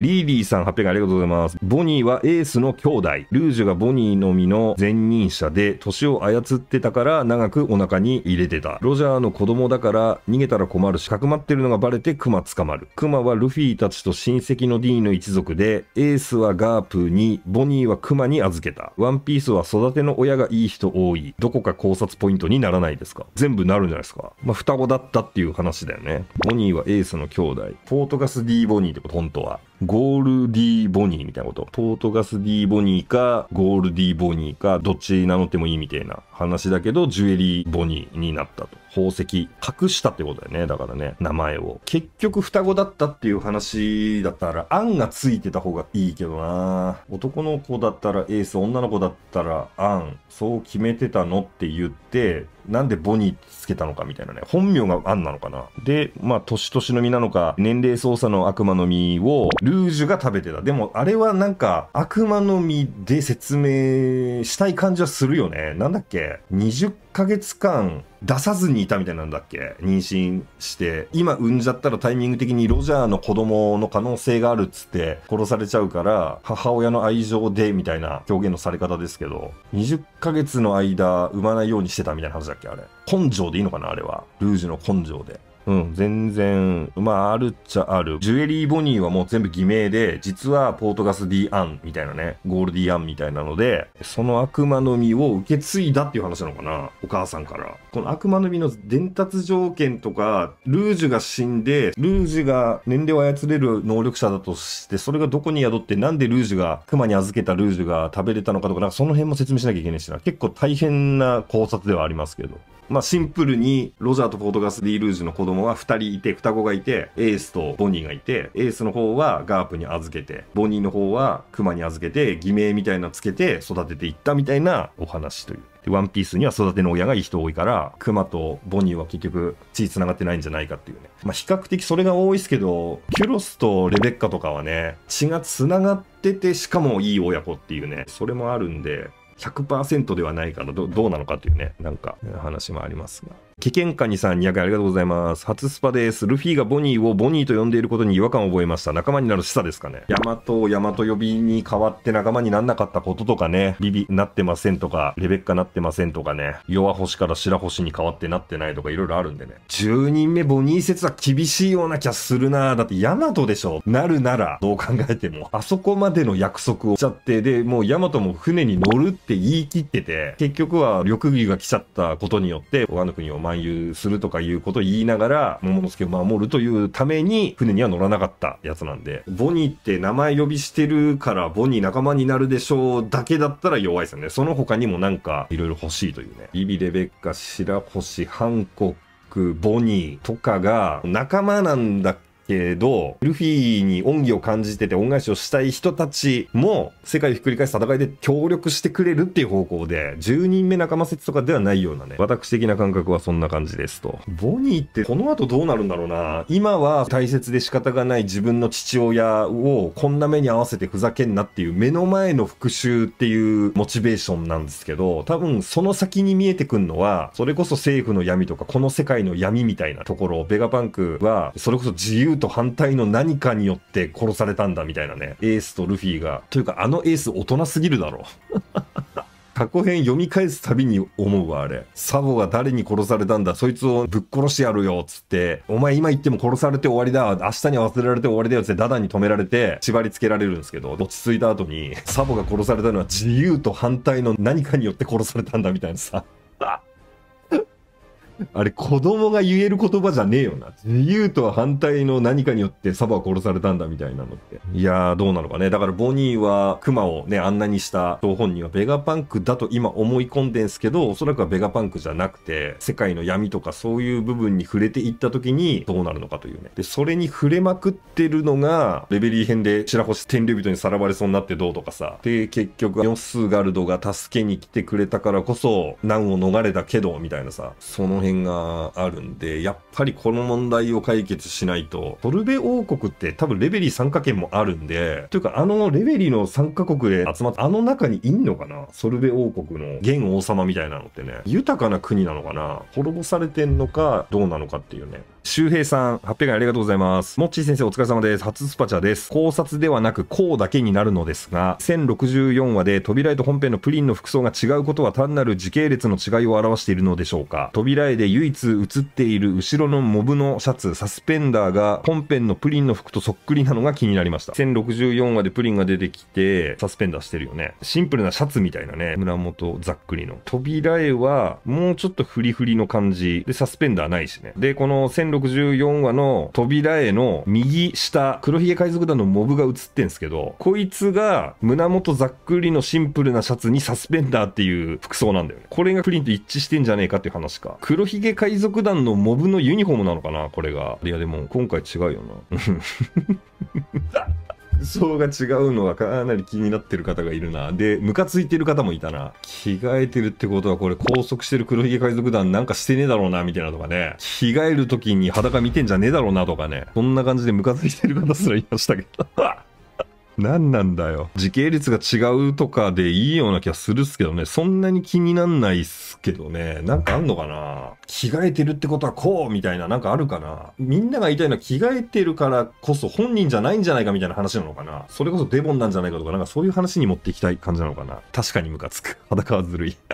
リーリーさん800円ありがとうございます。ボニーはエースの兄弟。ルージュがボニーのみの前任者で、年を操ってたから長くお腹に入れてた。ロジャーの子供だから逃げたら困るし、かくまってるのがバレてクマ捕まる。クマはルフィたちと親戚のディーの一族で、エースはガープに、ボニーはクマに預けた。ワンピースは育ての親がいい人多い。どこか考察ポイントにならないですか全部なるんじゃないですかまあ、双子だったっていう話だよね。ボニーはエースの兄弟。フォートガス D ボニーってこと、本当は。ゴールディー・ボニーみたいなこと。ポートガス・ディー・ボニーか、ゴールディー・ボニーか、どっち名乗ってもいいみたいな話だけど、ジュエリー・ボニーになったと。宝石、隠したってことだよね。だからね、名前を。結局双子だったっていう話だったら、アンがついてた方がいいけどな男の子だったらエース、女の子だったらアン、そう決めてたのって言って、なんでボニーつけたのかみたいなね。本名がアンなのかな。で、まあ、年々の実なのか、年齢操作の悪魔の実をルージュが食べてた。でも、あれはなんか、悪魔の実で説明したい感じはするよね。なんだっけ ?20 ヶ月間出さずにいたみたいなんだっけ妊娠して今産んじゃったらタイミング的にロジャーの子供の可能性があるっつって殺されちゃうから母親の愛情でみたいな表現のされ方ですけど20ヶ月の間産まないようにしてたみたいな話だっけあれ根性でいいのかなあれはルージュの根性でうん、全然、まあ、あるっちゃある。ジュエリー・ボニーはもう全部偽名で、実はポートガス・ディ・アンみたいなね、ゴールディ・アンみたいなので、その悪魔の実を受け継いだっていう話なのかなお母さんから。この悪魔の実の伝達条件とか、ルージュが死んで、ルージュが年齢を操れる能力者だとして、それがどこに宿って、なんでルージュが、熊に預けたルージュが食べれたのかとか、なんかその辺も説明しなきゃいけないしな。結構大変な考察ではありますけど。まあ、シンプルに、ロジャーとポートガス・ディールージュの子供は2人いて、双子がいて、エースとボニーがいて、エースの方はガープに預けて、ボニーの方はクマに預けて、偽名みたいなつけて育てていったみたいなお話という。で、ワンピースには育ての親がいい人多いから、クマとボニーは結局血繋がってないんじゃないかっていうね。まあ、比較的それが多いですけど、キュロスとレベッカとかはね、血が繋がってて、しかもいい親子っていうね、それもあるんで、100%ではないからどうなのかというねなんか話もありますが。危険カニさん200円ありがとうございます。初スパです。ルフィがボニーをボニーと呼んでいることに違和感を覚えました。仲間になる示唆ですかね。ヤマトをヤマト呼びに変わって仲間になんなかったこととかね。ビビなってませんとか、レベッカなってませんとかね。弱星から白星に変わってなってないとかいろいろあるんでね。10人目ボニー説は厳しいような気がするなだってヤマトでしょ。なるなら、どう考えても。あそこまでの約束をしちゃって、で、もうヤマトも船に乗るって言い切ってて、結局は緑が来ちゃったことによって、我が国を前勧誘するとかいうことを言いながら、桃之助を守るというために、船には乗らなかったやつなんで、ボニーって名前呼びしてるから、ボニー仲間になるでしょうだけだったら弱いですよね。その他にもなんか、いろいろ欲しいというね。ビビ、レベッカ、白星、ハンコック、ボニーとかが仲間なんだけど、ルフィに恩義を感じてて恩返しをしたい人たちも、世界をひっくり返す戦いで協力してくれるっていう方向で、10人目仲間説とかではないようなね、私的な感覚はそんな感じですと。ボニーってこの後どうなるんだろうな。今は大切で仕方がない自分の父親をこんな目に合わせてふざけんなっていう目の前の復讐っていうモチベーションなんですけど、多分その先に見えてくるのは、それこそ政府の闇とかこの世界の闇みたいなところ、ベガパンクは、それこそ自由と反対の何かによって殺されたんだみたいなね。エースとルフィが。というか、あのエース大人すぎるだろ。過去編読み返すたびに思うわ、あれ。サボが誰に殺されたんだ、そいつをぶっ殺してやるよ、つって、お前今言っても殺されて終わりだ、明日に忘れられて終わりだよ、つってダダに止められて、縛り付けられるんですけど、落ち着いた後に、サボが殺されたのは自由と反対の何かによって殺されたんだ、みたいなさ。あれ子供が言える言葉じゃねえよな。自由とは反対の何かによってサバは殺されたんだみたいなのって。いやーどうなのかね。だからボニーはクマをね、あんなにした張本人はベガパンクだと今思い込んでんすけど、おそらくはベガパンクじゃなくて、世界の闇とかそういう部分に触れていった時にどうなるのかというね。で、それに触れまくってるのが、レベリー編で白星天竜人にさらわれそうになってどうとかさ。で、結局、ヨスガルドが助けに来てくれたからこそ、難を逃れたけど、みたいなさ。その辺辺があるんで、やっぱりこの問題を解決しないと、ソルベ王国って多分レベリー参加権もあるんで、というかあのレベリーの参加国で集まって、あの中にいんのかなソルベ王国の現王様みたいなのってね、豊かな国なのかな滅ぼされてんのかどうなのかっていうね。周平さん、800円ありがとうございます。もっちー先生お疲れ様です。初スパチャです。考察ではなく、こうだけになるのですが、1064話で、扉絵と本編のプリンの服装が違うことは単なる時系列の違いを表しているのでしょうか。扉絵で唯一映っている後ろのモブのシャツ、サスペンダーが本編のプリンの服とそっくりなのが気になりました。1064話でプリンが出てきて、サスペンダーしてるよね。シンプルなシャツみたいなね、胸元ざっくりの。扉絵は、もうちょっとフリフリの感じ。で、サスペンダーないしね。で、この1 6 264話の扉への右下、黒ひげ海賊団のモブが映ってんすけど、こいつが胸元ざっくりのシンプルなシャツにサスペンダーっていう服装なんだよね。これがプリンと一致してんじゃねえかっていう話か。黒ひげ海賊団のモブのユニフォームなのかなこれが。いやでも今回違うよな。装が違うのがかなり気になってる方がいるな。で、ムカついてる方もいたな。着替えてるってことはこれ拘束してる黒ひげ海賊団なんかしてねえだろうな、みたいなとかね。着替える時に裸見てんじゃねえだろうなとかね。そんな感じでムカついてる方すらいましたけど。何なんだよ。時系列が違うとかでいいような気がするっすけどね。そんなに気になんないっすけどね。なんかあんのかな着替えてるってことはこうみたいな、なんかあるかなみんなが言いたいのは着替えてるからこそ本人じゃないんじゃないかみたいな話なのかなそれこそデボンなんじゃないかとか、なんかそういう話に持っていきたい感じなのかな確かにムカつく。裸はずるい。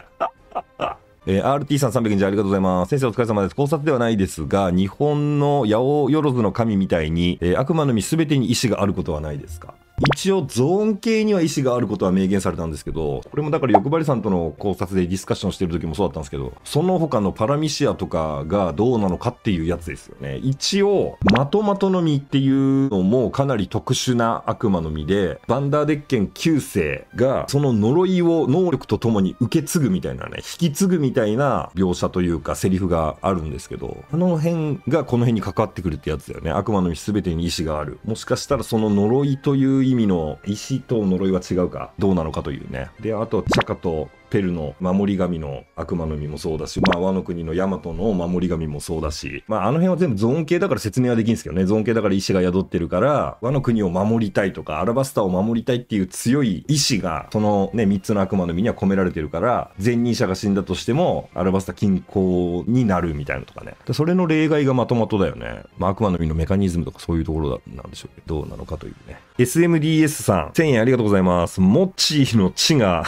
えー、RT さん300円じゃありがとうございます。先生お疲れ様です。考察ではないですが、日本の八百万の神みたいに、えー、悪魔の実全てに意志があることはないですか一応ゾーン系には意思があることは明言されたんですけど、これもだから欲張りさんとの考察でディスカッションしてる時もそうだったんですけど、その他のパラミシアとかがどうなのかっていうやつですよね。一応、まとまとの実っていうのもかなり特殊な悪魔の実で、バンダーデッケン9世がその呪いを能力とともに受け継ぐみたいなね、引き継ぐみたいな描写というかセリフがあるんですけど、あの辺がこの辺に関わってくるってやつだよね。悪魔の実全てに意志がある。もしかしたらその呪いという意味の石と呪いは違うかどうなのかというねであと釈迦とペルの守り神の悪魔の実もそうだし、まあ、和の国のヤマトの守り神もそうだし、まあ、あの辺は全部ゾーン系だから説明はできんですけどね、ゾーン系だから意志が宿ってるから、和の国を守りたいとか、アラバスタを守りたいっていう強い意志が、そのね、3つの悪魔の実には込められてるから、前任者が死んだとしても、アラバスタ近郊になるみたいなとかね。それの例外がまとまとだよね。まあ、悪魔の実のメカニズムとかそういうところなんでしょうけど、どうなのかというね。SMDS さん、1000円ありがとうございます。モッチーの地が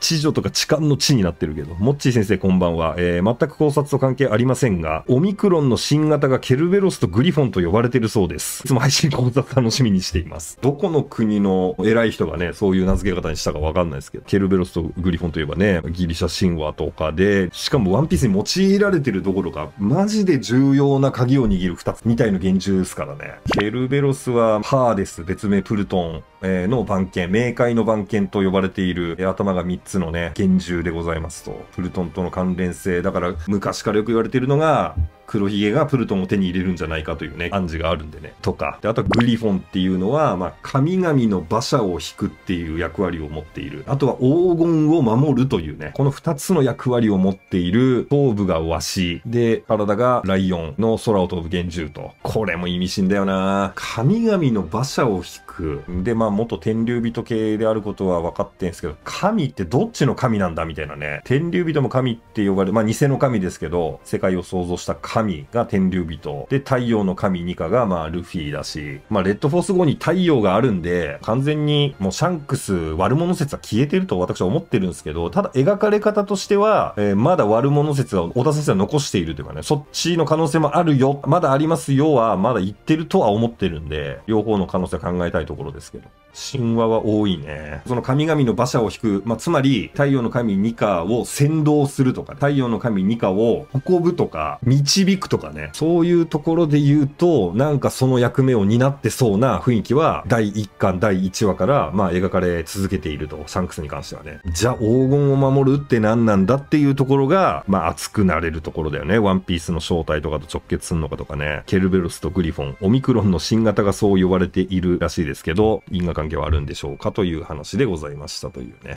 知女とか痴漢の地になってるけど。もっちー先生こんばんは。えー、全く考察と関係ありませんが、オミクロンの新型がケルベロスとグリフォンと呼ばれてるそうです。いつも配信考察楽しみにしています。どこの国の偉い人がね、そういう名付け方にしたかわかんないですけど、ケルベロスとグリフォンといえばね、ギリシャ神話とかで、しかもワンピースに用いられてるどころか、マジで重要な鍵を握る二つ、二体の幻獣ですからね。ケルベロスはハーデス、別名プルトン、えの番犬、冥界の番犬と呼ばれている、頭が三つつのね、厳重でございますと。プルトンとの関連性。だから、昔からよく言われているのが、黒ひげがプルトンを手に入れるんじゃないかというね、暗示があるんでね。とか。で、あとはグリフォンっていうのは、まあ、神々の馬車を引くっていう役割を持っている。あとは黄金を守るというね、この二つの役割を持っている、頭部がワシ、で、体がライオンの空を飛ぶ幻獣と。これも意味深だよな神々の馬車を引く。で、まあ、元天竜人系であることは分かってんすけど、神ってどっちの神なんだみたいなね。天竜人も神って呼ばれる、まあ、偽の神ですけど、世界を創造した神神が天竜人。で、太陽の神ニカが、まあ、ルフィだし。まあ、レッドフォース号に太陽があるんで、完全にもうシャンクス悪者説は消えてると私は思ってるんですけど、ただ描かれ方としては、えー、まだ悪者説は、小田先生は残しているというかね、そっちの可能性もあるよ、まだありますよは、まだ言ってるとは思ってるんで、両方の可能性は考えたいところですけど。神話は多いね。その神々の馬車を引く、まあ、つまり、太陽の神ニカを先導するとか、太陽の神ニカを運ぶとか、導くとかね、そういうところで言うと、なんかその役目を担ってそうな雰囲気は、第1巻、第1話から、まあ、描かれ続けていると、サンクスに関してはね。じゃあ、黄金を守るって何なんだっていうところが、まあ、熱くなれるところだよね。ワンピースの正体とかと直結するのかとかね、ケルベロスとグリフォン、オミクロンの新型がそう呼ばれているらしいですけど、因果関係はあるんでしょうかという話でございましたというね。